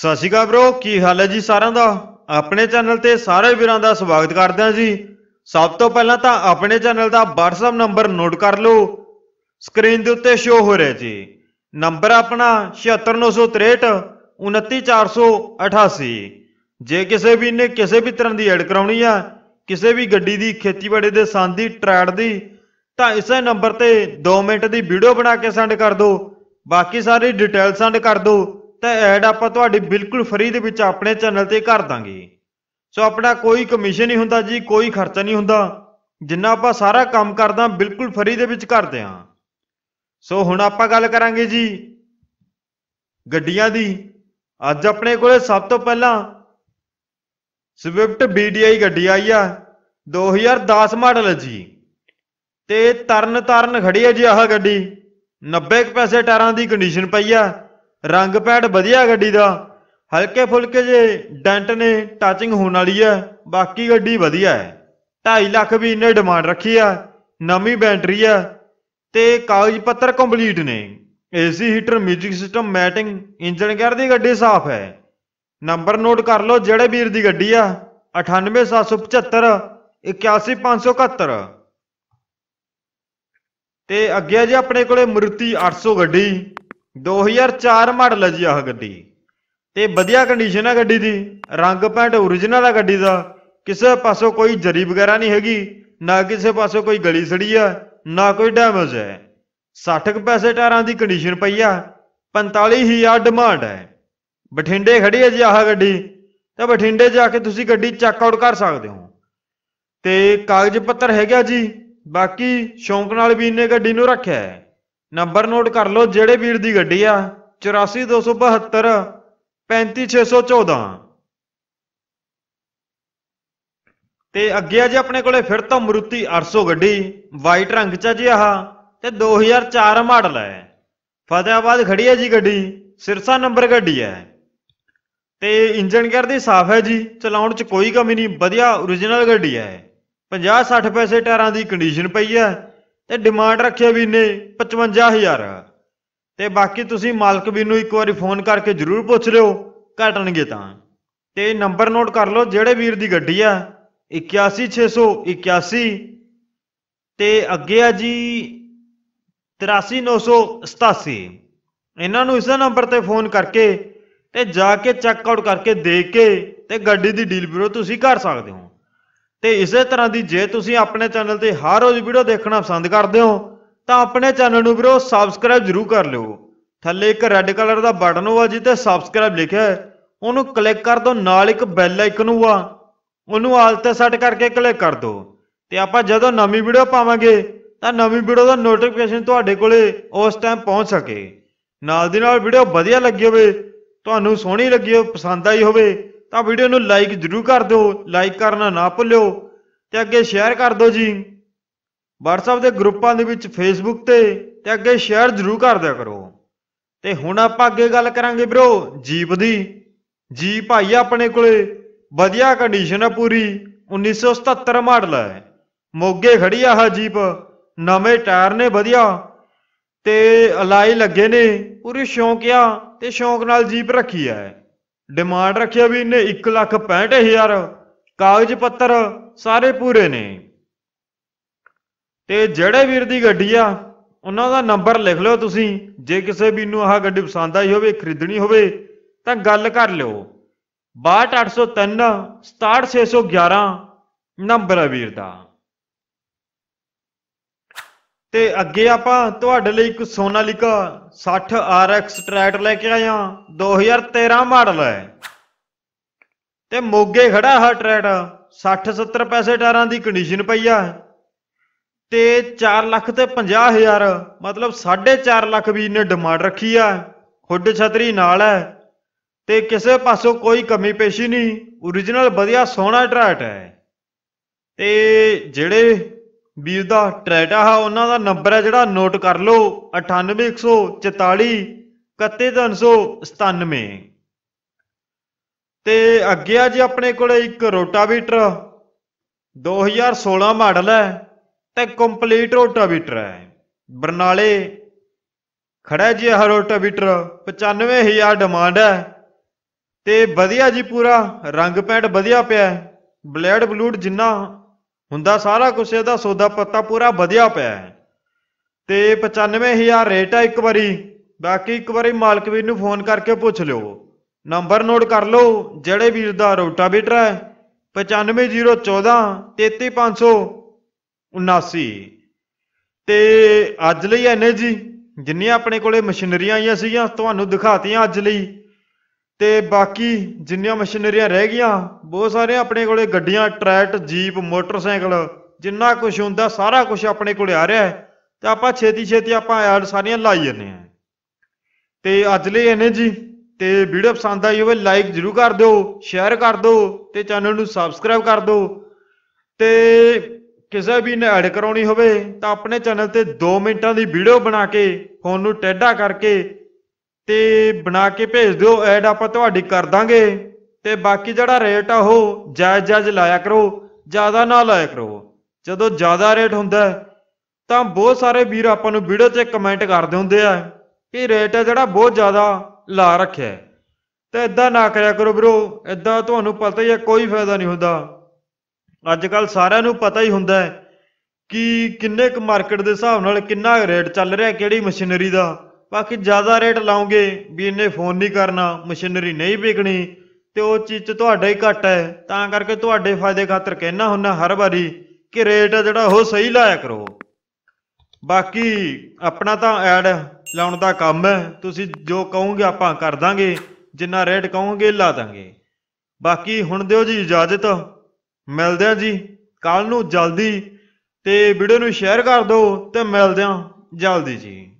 ਸਤਿ ਸ਼੍ਰੀ ਅਕਾਲ ਬ੍ਰੋ ਕੀ ਹਾਲ ਹੈ ਜੀ ਸਾਰਿਆਂ ਦਾ ਆਪਣੇ ਚੈਨਲ ਤੇ ਸਾਰੇ ਵੀਰਾਂ ਦਾ ਸਵਾਗਤ ਕਰਦੇ ਹਾਂ ਜੀ ਸਭ ਤੋਂ ਪਹਿਲਾਂ ਤਾਂ ਆਪਣੇ ਚੈਨਲ ਦਾ WhatsApp ਨੰਬਰ ਨੋਟ ਕਰ ਲਓ ਸਕਰੀਨ ਦੇ ਉੱਤੇ ਸ਼ੋ ਹੋ ਰਿਹਾ ਜੀ ਨੰਬਰ ਆਪਣਾ 76963 29488 ਜੇ ਕਿਸੇ ਵੀ ਨੇ ਕਿਸੇ ਵੀ ਤਰ੍ਹਾਂ ਦੀ ਐਡ ਕਰਾਉਣੀ ਆ ਕਿਸੇ ਵੀ ਗੱਡੀ ਦੀ ਖੇਤੀਬਾੜੀ ਦੇ ਸੰਦ ਦੀ ਟਰੈਡ ਦੀ ਤਾਂ ਇਸੇ ਨੰਬਰ ਤੇ 2 ਮਿੰਟ ਦੀ ਵੀਡੀਓ ਬਣਾ ਕੇ ਸੈਂਡ ਕਰ ਦਿਓ ਬਾਕੀ ਸਾਰੀ ਡਿਟੇਲ ਸੈਂਡ ਕਰ ਦਿਓ ਤਾਂ ਐਡ ਆਪਾਂ ਤੁਹਾਡੀ ਬਿਲਕੁਲ ਫ੍ਰੀ ਦੇ ਵਿੱਚ ਆਪਣੇ ਚੈਨਲ ਤੇ ਕਰ ਦਾਂਗੇ ਸੋ ਆਪਣਾ ਕੋਈ ਕਮਿਸ਼ਨ ਨਹੀਂ ਹੁੰਦਾ ਜੀ ਕੋਈ ਖਰਚਾ ਨਹੀਂ ਹੁੰਦਾ ਜਿੰਨਾ ਆਪਾਂ ਸਾਰਾ ਕੰਮ ਕਰਦਾ ਬਿਲਕੁਲ ਫ੍ਰੀ ਦੇ ਵਿੱਚ ਕਰਦੇ ਹਾਂ ਸੋ ਹੁਣ ਆਪਾਂ ਗੱਲ ਕਰਾਂਗੇ ਜੀ ਗੱਡੀਆਂ ਦੀ ਅੱਜ ਆਪਣੇ ਕੋਲੇ ਸਭ ਤੋਂ ਪਹਿਲਾਂ ਸਵਿਫਟ BDI ਗੱਡੀ ਆਈ ਆ 2010 ਮਾਡਲ ਜੀ ਤੇ ਤਰਨ ਤਰਨ ਖੜੀ ਹੈ ਜੀ ਆਹ ਗੱਡੀ 90 ਪੈਸੇ ਟਾਇਰਾਂ ਦੀ ਕੰਡੀਸ਼ਨ ਪਈ ਆ ਰੰਗ ਪੈਡ ਵਧੀਆ ਗੱਡੀ ਦਾ ਹਲਕੇ ਫੁਲਕੇ ਜੇ ਡੈਂਟ ਨੇ ਟੱਚਿੰਗ ਹੋਣ ਵਾਲੀ ਐ ਬਾਕੀ ਗੱਡੀ ਵਧੀਆ ਐ 2.5 ਲੱਖ ਵੀ ਇਹਨੇ ਡਿਮਾਂਡ ਰੱਖੀ ਆ ਨਵੀਂ ਬੈਟਰੀ ਐ ਤੇ ਕਾਗਜ਼ ਪੱਤਰ ਕੰਪਲੀਟ ਨੇ AC heater music system matting engine gear ਦੀ ਗੱਡੀ ਸਾਫ਼ ਐ ਨੰਬਰ ਨੋਟ ਕਰ ਲਓ ਜਿਹੜੇ ਵੀਰ ਦੀ ਗੱਡੀ ਆ 98775 ਤੇ ਅੱਗੇ ਆ ਆਪਣੇ ਕੋਲੇ ਮਰੂਤੀ 800 ਗੱਡੀ 2004 ਮਾਡਲ ਹੈ ਜੀ ਆਹ ਗੱਡੀ ਤੇ ਵਧੀਆ ਕੰਡੀਸ਼ਨ ਹੈ ਗੱਡੀ ਦੀ ਰੰਗ ਪੈਂਟ origignal ਹੈ ਗੱਡੀ ਦਾ ਕਿਸੇ ਪਾਸੋਂ ਕੋਈ ਜਰੀ ਵਗੈਰਾ ਨਹੀਂ ਹੈਗੀ ਨਾ ਕਿਸੇ ਪਾਸੋਂ ਕੋਈ ਗਲੀ ਸੜੀ ਆ ਨਾ ਕੋਈ ਡੈਮੇਜ ਹੈ 60 ਪੈਸੇ ਟਾਇਰਾਂ ਦੀ ਕੰਡੀਸ਼ਨ ਪਈ ਆ 45000 ਡਿਮਾਂਡ ਹੈ ਬਠਿੰਡੇ ਖੜੀ ਹੈ ਜੀ ਆਹ ਗੱਡੀ ਤਾਂ ਬਠਿੰਡੇ ਜਾ ਕੇ ਤੁਸੀਂ ਗੱਡੀ ਚੈੱਕ ਆਊਟ ਕਰ ਸਕਦੇ ਹੋ ਤੇ ਕਾਗਜ਼ ਪੱਤਰ ਹੈਗਾ ਜੀ ਬਾਕੀ ਸ਼ੌਂਕ ਨਾਲ ਵੀ ਇਹਨੇ ਗੱਡੀ ਨੂੰ ਰੱਖਿਆ ਹੈ ਨੰਬਰ ਨੋਟ ਕਰ ਲਓ ਜਿਹੜੇ ਵੀਰ ਦੀ ਗੱਡੀ ਆ 84272 35614 ਤੇ ਅੱਗੇ ਆ ਜੀ ਆਪਣੇ ਕੋਲੇ ਫਿਰ ਤੋਂ ਮਰੂਤੀ 800 ਗੱਡੀ ਵਾਈਟ ਰੰਗ ਚ ਜੀ ਆਹ ਤੇ 2004 ਮਾਡਲ ਹੈ ਫਤਿਹਾਬਾਦ ਖੜੀ ਹੈ ਜੀ ਗੱਡੀ ਸਿਰਸਾ ਨੰਬਰ ਗੱਡੀ ਹੈ ਤੇ ਇੰਜਨ ਗੇਅਰ ਦੀ ਸਾਫ਼ ਹੈ ਜੀ ਚਲਾਉਣ ਚ ਕੋਈ ਕਮੀ ਨਹੀਂ ਵਧੀਆ origignal ਗੱਡੀ ਹੈ 50 60 ਪੈਸੇ ਟਾਇਰਾਂ ਦੀ ਕੰਡੀਸ਼ਨ ਪਈ ਹੈ ਤੇ ਡਿਮਾਂਡ ਰੱਖਿਆ ਵੀ ਨੇ 55000 ਤੇ ਬਾਕੀ ਤੁਸੀਂ ਮਾਲਕ ਵੀ ਨੂੰ ਇੱਕ ਵਾਰੀ ਫੋਨ ਕਰਕੇ ਜ਼ਰੂਰ ਪੁੱਛ ਲਿਓ ਘਟਣਗੇ ਤਾਂ ਤੇ ਨੰਬਰ ਨੋਟ ਕਰ ਲਓ ਜਿਹੜੇ ਵੀਰ ਦੀ ਗੱਡੀ ਆ 81681 ਤੇ ਅੱਗੇ ਆ ਜੀ 83987 ਇਹਨਾਂ ਨੂੰ ਇਸੇ ਨੰਬਰ ਤੇ ਫੋਨ ਕਰਕੇ ਤੇ ਜਾ ਕੇ ਚੈੱਕ ਆਊਟ ਕਰਕੇ ਦੇਖ ਕੇ ਤੇ ਗੱਡੀ ਦੀ ਡੀਲ ਵੀਰੋ ਤੁਸੀਂ ਕਰ ਸਕਦੇ ਹੋ ਤੇ ਇਸੇ ਤਰ੍ਹਾਂ ਦੀ ਜੇ ਤੁਸੀਂ ਆਪਣੇ ਚੈਨਲ ਤੇ ਹਰ ਰੋਜ਼ ਵੀਡੀਓ ਦੇਖਣਾ ਪਸੰਦ ਕਰਦੇ ਹੋ ਤਾਂ ਆਪਣੇ ਚੈਨਲ ਨੂੰ ਵੀਰੋ ਸਬਸਕ੍ਰਾਈਬ ਜ਼ਰੂਰ ਕਰ ਲਿਓ ਥੱਲੇ ਇੱਕ ਰੈੱਡ ਕਲਰ ਦਾ ਬਟਨ ਹੋਵਾ ਜਿੱਤੇ ਸਬਸਕ੍ਰਾਈਬ ਲਿਖਿਆ ਹੈ ਉਹਨੂੰ ਕਲਿੱਕ ਕਰ ਦਿਓ ਨਾਲ ਇੱਕ ਬੈਲ ਆਈਕਨ ਹੋਵਾ ਉਹਨੂੰ ਆਲ ਤੇ ਸੈੱਟ ਕਰਕੇ ਕਲਿੱਕ ਕਰ ਦਿਓ ਤੇ ਆਪਾਂ ਜਦੋਂ ਨਵੀਂ ਵੀਡੀਓ ਪਾਵਾਂਗੇ ਤਾਂ ਨਵੀਂ ਵੀਡੀਓ ਦਾ ਨੋਟੀਫਿਕੇਸ਼ਨ ਤੁਹਾਡੇ ਕੋਲੇ ਉਸ ਟਾਈਮ ਪਹੁੰਚ ਸਕੇ ਨਾਲ ਦੀ ਨਾਲ ਵੀਡੀਓ ਵਧੀਆ ਲੱਗੀ ਹੋਵੇ ਤੁਹਾਨੂੰ ਸੋਹਣੀ ਲੱਗੀ ਹੋਵੇ ਪਸੰਦ ਆਈ ਹੋਵੇ ਤਾਂ ਵੀਡੀਓ ਨੂੰ ਲਾਈਕ ਜ਼ਰੂਰ ਕਰ ਦਿਓ ਲਾਈਕ ਕਰਨਾ ਨਾ ਭੁੱਲਿਓ ਤੇ ਅੱਗੇ ਸ਼ੇਅਰ ਕਰ ਦਿਓ ਜੀ WhatsApp ਦੇ ਗਰੁੱਪਾਂ ਦੇ ਵਿੱਚ Facebook ਤੇ ਤੇ ਅੱਗੇ ਸ਼ੇਅਰ ਜ਼ਰੂਰ ਕਰ ਦਿਆ ਕਰੋ ਤੇ ਹੁਣ ਆਪਾਂ ਅੱਗੇ ਗੱਲ ਕਰਾਂਗੇ ਬ్రో ਜੀਪ ਦੀ ਜੀ ਭਾਈ ਆਪਣੇ ਕੋਲੇ ਵਧੀਆ ਕੰਡੀਸ਼ਨ ਆ ਪੂਰੀ 1977 ਮਾਡਲ ਹੈ ਮੋਗੇ ਖੜੀ ਆ ਹਾ ਜੀਪ ਨਵੇਂ ਟਾਇਰ ਨੇ ਵਧੀਆ ਤੇ ਅਲਾਈ ਲੱਗੇ ਨੇ ਪੂਰੀ ਸ਼ੌਂਕ ਆ ਤੇ ਸ਼ੌਂਕ ਨਾਲ ਜੀਪ ਰੱਖੀ ਆ ਡਿਮਾਂਡ ਰੱਖਿਆ ਵੀ ਇਹਨੇ 1,65,000 ਕਾਗਜ਼ ਪੱਤਰ ਸਾਰੇ ਪੂਰੇ ਨੇ ਤੇ ਜਿਹੜੇ ਵੀਰ ਦੀ ਗੱਡੀ ਆ ਉਹਨਾਂ ਦਾ ਨੰਬਰ ਲਿਖ ਲਿਓ ਤੁਸੀਂ ਜੇ ਕਿਸੇ ਵੀ ਨੂੰ ਆਹ ਗੱਡੀ ਪਸੰਦ ਆਈ ਹੋਵੇ ਖਰੀਦਣੀ ਹੋਵੇ ਤਾਂ ਗੱਲ ਕਰ ਲਿਓ 62803 67611 ਨੰਬਰ ਆ ਵੀਰ ਦਾ ਤੇ ਅੱਗੇ ਆਪਾਂ ਤੁਹਾਡੇ ਲਈ ਇੱਕ ਸੋਨਾਲਿਕਾ 60 RX ਟਰੈਕਟਰ ਲੈ ਕੇ ਆਇਆ 2013 ਮਾਡਲ ਹੈ ਤੇ ਮੋਗੇ ਖੜਾ ਹਾ ਟਰੈਟ 60 70 ਪੈਸੇ ਟਾਰਾਂ ਦੀ ਕੰਡੀਸ਼ਨ ਪਈ ਆ ਤੇ 4 ਲੱਖ ਤੇ 50 ਹਜ਼ਾਰ ਮਤਲਬ 4.5 ਲੱਖ ਵੀ ਨੇ ਡਿਮਾਂਡ ਰੱਖੀ ਆ ਹੁੱਡ ਛਤਰੀ ਨਾਲ ਹੈ ਤੇ ਕਿਸੇ ਪਾਸੋਂ ਕੋਈ ਕਮੀ ਪੇਸ਼ੀ ਨਹੀਂ origignal ਵਧੀਆ ਸੋਹਣਾ ਟਰੈਟ ਹੈ ਤੇ ਜਿਹੜੇ ਵੀਰ ਦਾ ਟ੍ਰੈਟਾ ਹਾ ਉਹਨਾਂ ਦਾ ਨੰਬਰ ਹੈ ਜਿਹੜਾ ਨੋਟ ਕਰ ਲਓ 98144 31397 ਤੇ ਅੱਗੇ ਆ ਜੀ ਆਪਣੇ ਕੋਲ ਇੱਕ ਰੋਟਾਵੀਟਰ 2016 ਮਾਡਲ ਹੈ ਤੇ ਕੰਪਲੀਟ ਰੋਟਾਵੀਟਰ ਹੈ ਬਰਨਾਲੇ ਖੜਾ ਜੀ ਇਹ ਰੋਟਾਵੀਟਰ 95000 ਡਿਮਾਂਡ ਹੈ ਤੇ ਵਧੀਆ ਜੀ ਪੂਰਾ ਰੰਗ ਪੈਂਟ ਵਧੀਆ ਪਿਆ ਬਲੇਡ ਬਲੂਡ ਜਿੰਨਾ ਹੁੰਦਾ ਸਾਰਾ ਕੁਝ ਇਹਦਾ ਸੌਦਾ ਪੱਤਾ ਪੂਰਾ ਵਧਿਆ ਪਿਆ ਹੈ ਤੇ 95000 ਰੇਟ ਆ ਇੱਕ ਵਾਰੀ ਬਾਕੀ ਇੱਕ ਵਾਰੀ ਮਾਲਕ ਵੀਰ ਨੂੰ ਫੋਨ ਕਰਕੇ ਪੁੱਛ ਲਿਓ ਨੰਬਰ ਨੋਟ ਕਰ ਲਓ ਜਿਹੜੇ ਵੀਰ ਦਾ ਰੋਟਾ ਬੀਟਰ ਹੈ 95014 33579 ਤੇ ਅੱਜ ਲਈ ਐਨੇ ਜੀ ਜਿੰਨੀਆਂ ਆਪਣੇ ਕੋਲੇ ਮਸ਼ੀਨਰੀਆਂ ਆਈਆਂ ਸੀਗੀਆਂ ਤੁਹਾਨੂੰ ਦਿਖਾਤੀਆਂ ਅੱਜ ਲਈ ਤੇ ਬਾਕੀ ਜਿੰਨੀਆਂ ਮਸ਼ੀਨਰੀਆਂ ਰਹਿ ਗਈਆਂ ਬਹੁਤ ਸਾਰੇ ਆਪਣੇ ਕੋਲੇ ਗੱਡੀਆਂ ਟਰੈਕਟ ਜੀਪ ਮੋਟਰਸਾਈਕਲ ਜਿੰਨਾ ਕੁਝ ਹੁੰਦਾ ਸਾਰਾ ਕੁਝ ਆਪਣੇ ਕੋਲੇ ਆ ਰਿਹਾ ਹੈ ਤੇ ਆਪਾਂ ਛੇਤੀ ਛੇਤੀ ਆਪਾਂ ਐਡ ਸਾਰੀਆਂ ਲਾਈ ਜੰਨੇ ਆ ਤੇ ਅੱਜ ਲਈ ਇਹਨੇ ਜੀ ਤੇ ਵੀਡੀਓ ਪਸੰਦ ਆਈ ਹੋਵੇ ਲਾਈਕ ਜ਼ਰੂਰ ਕਰ ਦਿਓ ਸ਼ੇਅਰ ਕਰ ਦਿਓ ਤੇ ਚੈਨਲ ਨੂੰ ਸਬਸਕ੍ਰਾਈਬ ਕਰ ਦਿਓ ਤੇ ਕਿਸੇ ਵੀ ਨੇ ਐਡ ਕਰਾਉਣੀ ਹੋਵੇ ਤਾਂ ਆਪਣੇ ਚੈਨਲ ਤੇ 2 ਮਿੰਟਾਂ ਦੀ ਵੀਡੀਓ ਬਣਾ ਕੇ ਫੋਨ ਨੂੰ ਟੇਢਾ ਕਰਕੇ ਤੇ ਬਣਾ ਕੇ ਭੇਜ ਦਿਓ ਐਡ ਆਪਾਂ ਤੁਹਾਡੀ ਕਰ ਦਾਂਗੇ ਤੇ ਬਾਕੀ ਜਿਹੜਾ ਰੇਟ ਆ ਉਹ ਜਾਇਜ਼ ਜਾਇਜ਼ ਲਾਇਆ ਕਰੋ ਜ਼ਿਆਦਾ ਨਾ ਲਾਇਆ ਕਰੋ ਜਦੋਂ ਜ਼ਿਆਦਾ ਰੇਟ ਹੁੰਦਾ ਤਾਂ ਬਹੁਤ ਸਾਰੇ ਵੀਰ ਆਪਾਂ ਨੂੰ ਵੀਡੀਓ 'ਚ ਕਮੈਂਟ ਕਰਦੇ ਹੁੰਦੇ ਆ ਕਿ ਰੇਟ ਆ ਜਿਹੜਾ ਬਹੁਤ ਜ਼ਿਆਦਾ ਲਾ ਰੱਖਿਆ ਤੇ ਇਦਾਂ ਨਾ ਕਰਿਆ ਕਰੋ ਵੀਰੋ ਇਦਾਂ ਤੁਹਾਨੂੰ ਪਤਾ ਹੀ ਆ ਕੋਈ ਫਾਇਦਾ ਨਹੀਂ ਹੁੰਦਾ ਅੱਜ ਕੱਲ ਸਾਰਿਆਂ ਨੂੰ ਪਤਾ ਹੀ ਹੁੰਦਾ ਕਿ ਕਿੰਨੇ ਕੁ ਮਾਰਕੀਟ ਦੇ ਹਿਸਾਬ ਨਾਲ ਕਿੰਨਾ ਰੇਟ ਚੱਲ ਰਿਹਾ ਕਿਹੜੀ ਮਸ਼ੀਨਰੀ ਦਾ ਬਾਕੀ ਜ਼ਿਆਦਾ ਰੇਟ ਲਾਉਂਗੇ ਵੀ ਇਹਨੇ ਫੋਨ ਨਹੀਂ ਕਰਨਾ ਮਸ਼ੀਨਰੀ ਨਹੀਂ ਵਿਕਣੀ ਤੇ ਉਹ ਚੀਜ਼ ਤੁਹਾਡਾ ਹੀ ਘਟ ਹੈ ਤਾਂ ਕਰਕੇ ਤੁਹਾਡੇ ਫਾਇਦੇ ਖਾਤਰ ਕਹਿਣਾ ਹੁੰਦਾ ਹਰ ਵਾਰੀ ਕਿ ਰੇਟ ਜਿਹੜਾ ਉਹ ਸਹੀ ਲਾਇਆ ਕਰੋ ਬਾਕੀ ਆਪਣਾ ਤਾਂ ਐਡ ਲਾਉਣ ਦਾ ਕੰਮ ਹੈ ਤੁਸੀਂ ਜੋ ਕਹੋਗੇ ਆਪਾਂ ਕਰ ਦਾਂਗੇ ਜਿੰਨਾ ਰੇਟ ਕਹੋਗੇ ਲਾ ਦਾਂਗੇ ਬਾਕੀ ਹੁਣ ਦਿਓ ਜੀ ਇਜਾਜ਼ਤ ਮਿਲਦੇ ਆ ਜੀ ਕੱਲ ਨੂੰ ਜਲਦੀ ਤੇ ਵੀਡੀਓ ਨੂੰ ਸ਼ੇਅਰ ਕਰ ਦਿਓ ਤੇ ਮਿਲਦੇ ਆ ਜਲਦੀ ਜੀ